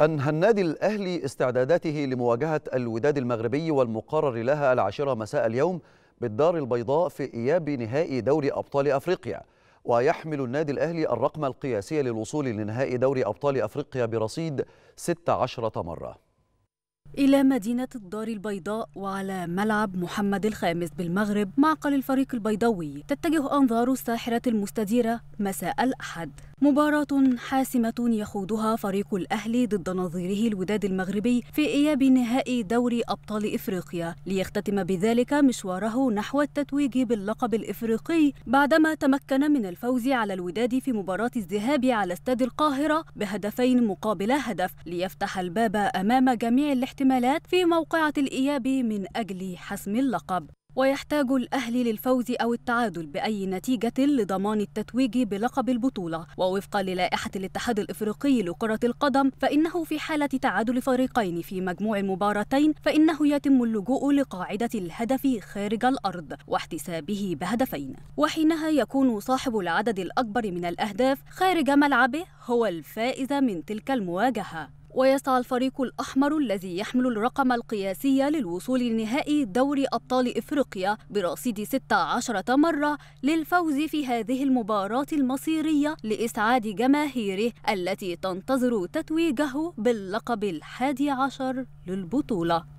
أنهى النادي الأهلي استعداداته لمواجهة الوداد المغربي والمقرر لها العاشرة مساء اليوم بالدار البيضاء في إياب نهائي دوري أبطال أفريقيا ويحمل النادي الأهلي الرقم القياسي للوصول لنهائي دوري أبطال أفريقيا برصيد 16 مرة إلى مدينة الدار البيضاء وعلى ملعب محمد الخامس بالمغرب معقل الفريق البيضاوي تتجه أنظار الساحرة المستديرة مساء الأحد مباراة حاسمة يخوضها فريق الأهلي ضد نظيره الوداد المغربي في إياب نهائي دوري أبطال إفريقيا ليختتم بذلك مشواره نحو التتويج باللقب الإفريقي بعدما تمكن من الفوز على الوداد في مباراة الذهاب على استاد القاهرة بهدفين مقابل هدف ليفتح الباب أمام جميع الاحتمالات الاحتمالات في موقعة الإياب من أجل حسم اللقب ويحتاج الأهلي للفوز أو التعادل بأي نتيجة لضمان التتويج بلقب البطولة ووفقا للائحة الاتحاد الإفريقي لكرة القدم فإنه في حالة تعادل فريقين في مجموع المباراتين فإنه يتم اللجوء لقاعدة الهدف خارج الأرض واحتسابه بهدفين وحينها يكون صاحب العدد الأكبر من الأهداف خارج ملعبه هو الفائز من تلك المواجهة ويسعى الفريق الأحمر الذي يحمل الرقم القياسي للوصول لنهائي دوري أبطال إفريقيا برصيد 16 مرة للفوز في هذه المباراة المصيرية لإسعاد جماهيره التي تنتظر تتويجه باللقب الحادي عشر للبطولة